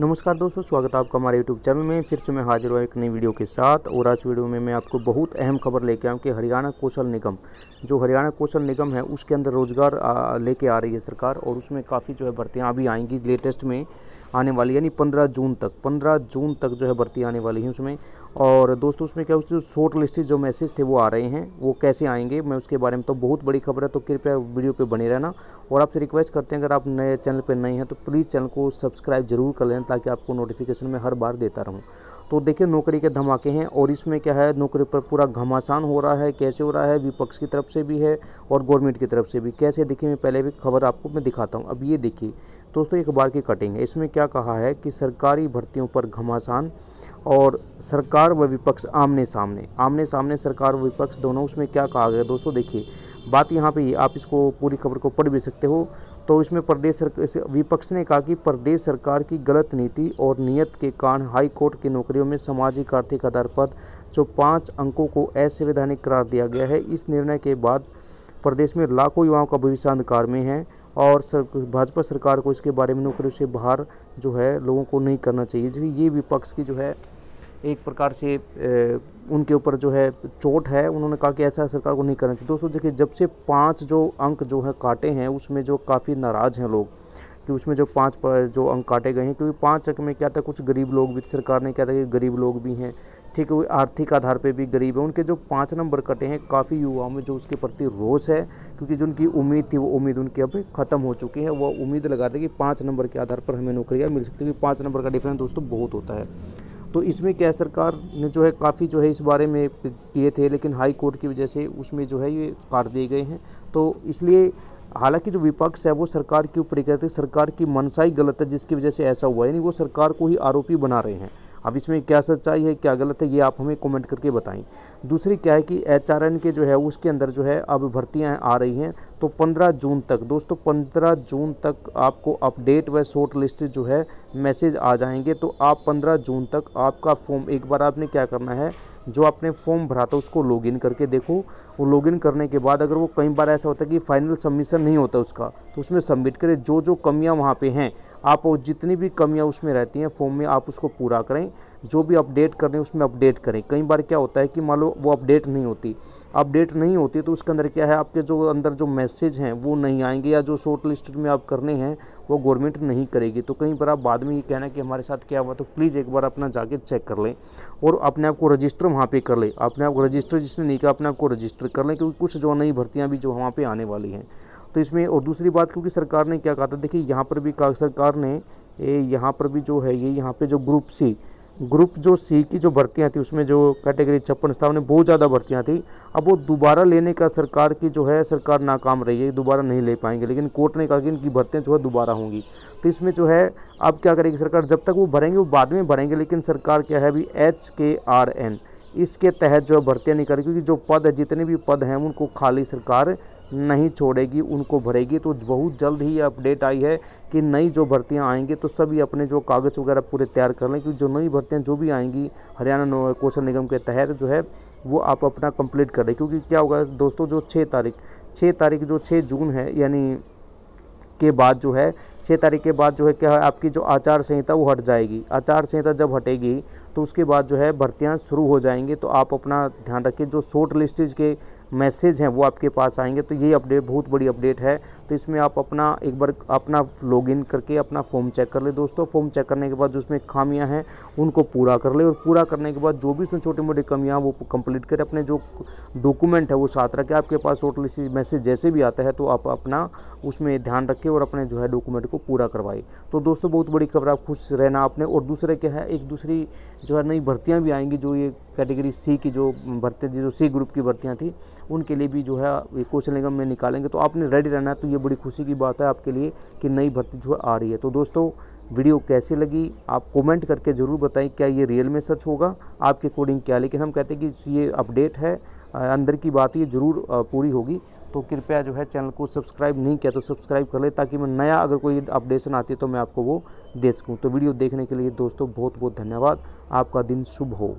नमस्कार दोस्तों स्वागत है आपका हमारे YouTube चैनल में फिर से मैं हाजिर हुआ एक नई वीडियो के साथ और आज वीडियो में मैं आपको बहुत अहम खबर लेके आऊँ कि हरियाणा कौशल निगम जो हरियाणा कौशल निगम है उसके अंदर रोज़गार लेके आ रही है सरकार और उसमें काफ़ी जो है भर्तियाँ अभी आएंगी लेटेस्ट में आने वाली यानी पंद्रह जून तक पंद्रह जून तक जो है भर्ती आने वाली है उसमें और दोस्तों उसमें क्या उसमें शॉर्ट लिस्ट जो मैसेज थे वो आ रहे हैं वो कैसे आएंगे मैं उसके बारे में तो बहुत बड़ी खबर है तो कृपया वीडियो पे बने रहना और आपसे रिक्वेस्ट करते हैं अगर आप नए चैनल पर नए हैं तो प्लीज़ चैनल को सब्सक्राइब जरूर कर लें ताकि आपको नोटिफिकेशन में हर बार देता रहूँ तो देखिए नौकरी के धमाके हैं और इसमें क्या है नौकरी पर पूरा घमासान हो रहा है कैसे हो रहा है विपक्ष की तरफ से भी है और गवर्नमेंट की तरफ से भी कैसे देखिए मैं पहले भी खबर आपको मैं दिखाता हूँ अब ये देखिए दोस्तों एक बार की कटिंग है इसमें क्या कहा है कि सरकारी भर्तियों पर घमासान और सरकार व विपक्ष आमने सामने आमने सामने सरकार व विपक्ष दोनों उसमें क्या कहा गया दोस्तों देखिए बात यहाँ पे आप इसको पूरी खबर को पढ़ भी सकते हो तो इसमें प्रदेश सरकार विपक्ष ने कहा कि प्रदेश सरकार की गलत नीति और नियत के कारण हाई कोर्ट की नौकरियों में सामाजिक आर्थिक आधार पर जो पाँच अंकों को असंवैधानिक करार दिया गया है इस निर्णय के बाद प्रदेश में लाखों युवाओं का भविष्य अंधकार में है और सर भाजपा सरकार को इसके बारे में नौकरियों से बाहर जो है लोगों को नहीं करना चाहिए ये विपक्ष की जो है एक प्रकार से उनके ऊपर जो है चोट है उन्होंने कहा कि ऐसा सरकार को नहीं करना चाहिए दोस्तों देखिए जब से पाँच जो अंक जो है काटे हैं उसमें जो काफ़ी नाराज़ हैं लोग कि उसमें जो पाँच जो अंक काटे गए हैं क्योंकि पाँच अंक में क्या था कुछ गरीब लोग भी सरकार ने क्या था कि गरीब लोग भी हैं ठीक है आर्थिक आधार पर भी गरीब है उनके जो पाँच नंबर कटे हैं काफ़ी युवाओं में जो उसके प्रति रोष है क्योंकि जो उनकी उम्मीद थी वो उम्मीद उनकी अब ख़त्म हो चुकी है वो उम्मीद लगाते कि पाँच नंबर के आधार पर हमें नौकरियाँ मिल सकती क्योंकि पाँच नंबर का डिफरेंस दोस्तों बहुत होता है तो इसमें क्या सरकार ने जो है काफ़ी जो है इस बारे में किए थे लेकिन हाई कोर्ट की वजह से उसमें जो है ये काट दिए गए हैं तो इसलिए हालांकि जो विपक्ष है वो सरकार के ऊपर कहते सरकार की मनसाई गलत है जिसकी वजह से ऐसा हुआ है यानी वो सरकार को ही आरोपी बना रहे हैं अब इसमें क्या सच्चाई है क्या गलत है ये आप हमें कमेंट करके बताएं दूसरी क्या है कि एच के जो है उसके अंदर जो है अब भर्तियाँ आ रही हैं तो 15 जून तक दोस्तों 15 जून तक आपको अपडेट व शॉर्ट लिस्ट जो है मैसेज आ जाएंगे तो आप 15 जून तक आपका फॉर्म एक बार आपने क्या करना है जो आपने फॉर्म भरा था उसको लॉगिन करके देखो वो लॉगिन करने के बाद अगर वो कई बार ऐसा होता है कि फाइनल सबमिशन नहीं होता उसका तो उसमें सबमिट करें जो जो कमियां वहाँ पे हैं आप जितनी भी कमियां उसमें रहती हैं फॉर्म में आप उसको पूरा करें जो भी अपडेट करें उसमें अपडेट करें कई बार क्या होता है कि मान लो वो अपडेट नहीं होती अपडेट नहीं होती तो उसके अंदर क्या है आपके जो अंदर जो मैसेज हैं वो नहीं आएंगे या जो शॉर्ट लिस्ट में आप करने हैं वो गवर्नमेंट नहीं करेगी तो कहीं पर आप बाद में ये कहना कि हमारे साथ क्या हुआ तो प्लीज़ एक बार अपना जाके चेक कर लें और अपने आप को रजिस्टर वहाँ पर कर लें अपने आप को रजिस्टर जिसने नहीं किया अपने आप को रजिस्टर कर लें क्योंकि कुछ जो नई भर्तियाँ भी जो वहाँ पर आने वाली हैं तो इसमें और दूसरी बात क्योंकि सरकार ने क्या कहा था देखिए यहाँ पर भी सरकार ने ये यहाँ पर भी जो है ये यहाँ पर जो ग्रुप सी ग्रुप जो सी की जो भर्तियाँ थी उसमें जो कैटेगरी छप्पन स्थान में बहुत ज़्यादा भर्तियाँ थी अब वो दोबारा लेने का सरकार की जो है सरकार नाकाम रही है दोबारा नहीं ले पाएंगे लेकिन कोर्ट ने कहा कि इनकी भर्तियाँ जो है दोबारा होंगी तो इसमें जो है अब क्या करेगी सरकार जब तक वो भरेंगे वो बाद में भरेंगे लेकिन सरकार क्या है अभी एच के आर एन इसके तहत जो भर्तियाँ करेगी क्योंकि जो पद है जितने भी पद हैं उनको खाली सरकार नहीं छोड़ेगी उनको भरेगी तो बहुत जल्द ही अपडेट आई है कि नई जो भर्तियां आएंगी तो सभी अपने जो कागज़ वगैरह पूरे तैयार कर लें क्योंकि जो नई भर्तियां जो भी आएंगी हरियाणा कौशल निगम के तहत जो है वो आप अपना कंप्लीट करें क्योंकि क्या होगा दोस्तों जो छः तारीख छः तारीख जो छः जून है यानी के बाद जो है छः तारीख के बाद जो है क्या है आपकी जो आचार संहिता वो हट जाएगी आचार संहिता जब हटेगी तो उसके बाद जो है भर्तियाँ शुरू हो जाएंगी तो आप अपना ध्यान रखिए जो शॉर्ट लिस्टेज के मैसेज हैं वो आपके पास आएंगे तो ये अपडेट बहुत बड़ी अपडेट है तो इसमें आप अपना एक बार अपना लॉगिन करके अपना फॉर्म चेक कर ले दोस्तों फॉर्म चेक करने के बाद जो उसमें खामियां हैं उनको पूरा कर ले और पूरा करने के बाद जो भी उसमें छोटी मोटी कमियाँ वो कंप्लीट करें अपने जो डॉक्यूमेंट है वो साथ रखें आपके पास शॉर्ट लिस्ट मैसेज जैसे भी आता है तो आप अपना उसमें ध्यान रखें और अपने जो है डॉक्यूमेंट को पूरा करवाई तो दोस्तों बहुत बड़ी खबर आप खुश रहना आपने और दूसरे क्या है एक दूसरी जो है नई भर्तियाँ भी आएंगी जो ये कैटेगरी सी की जो भर्तियाँ जो सी ग्रुप की भर्तियाँ थी उनके लिए भी जो है ये क्वेश्चन निगम में निकालेंगे तो आपने रेडी रहना है तो ये बड़ी खुशी की बात है आपके लिए कि नई भर्ती जो है आ रही है तो दोस्तों वीडियो कैसे लगी आप कमेंट करके ज़रूर बताएं क्या ये रियल में सच होगा आपके अकॉर्डिंग क्या लेकिन हम कहते हैं कि ये अपडेट है अंदर की बात ये ज़रूर पूरी होगी तो कृपया जो है चैनल को सब्सक्राइब नहीं किया तो सब्सक्राइब कर ले ताकि मैं नया अगर कोई अपडेशन आती है तो मैं आपको वो दे सकूँ तो वीडियो देखने के लिए दोस्तों बहुत बहुत धन्यवाद आपका दिन शुभ हो